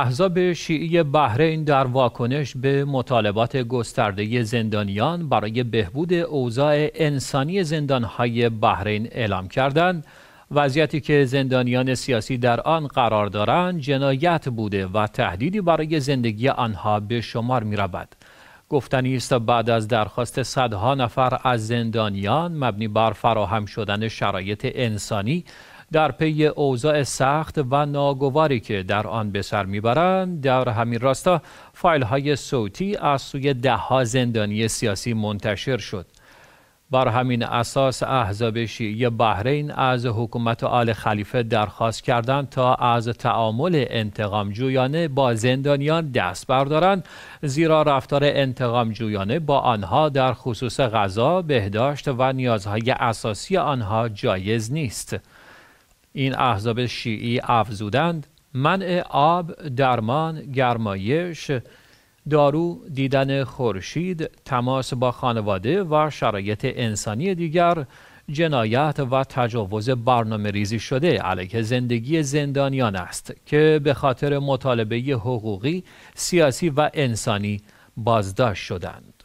احزاب شیعی بحرین در واکنش به مطالبات گسترده زندانیان برای بهبود اوضاع انسانی زندانهای بحرین اعلام کردند وضعیتی که زندانیان سیاسی در آن قرار دارند جنایت بوده و تهدیدی برای زندگی آنها به شمار می رود. گفتنی است بعد از درخواست صدها نفر از زندانیان مبنی بر فراهم شدن شرایط انسانی در پی اوضاع سخت و ناگواری که در آن به سر میبرند در همین راستا فایل های صوتی از سوی دهها زندانی سیاسی منتشر شد بر همین اساس احزاب شیعی بحرین از حکومت آل خلیفه درخواست کردند تا از تعامل جویانه با زندانیان دست بردارند زیرا رفتار جویانه با آنها در خصوص غذا، بهداشت و نیازهای اساسی آنها جایز نیست. این احزاب شیعی افزودند منع آب، درمان، گرمایش، دارو، دیدن خورشید، تماس با خانواده و شرایط انسانی دیگر جنایت و تجاوز برنامه ریزی شده علیه زندگی زندانیان است که به خاطر مطالبه حقوقی، سیاسی و انسانی بازداشت شدند.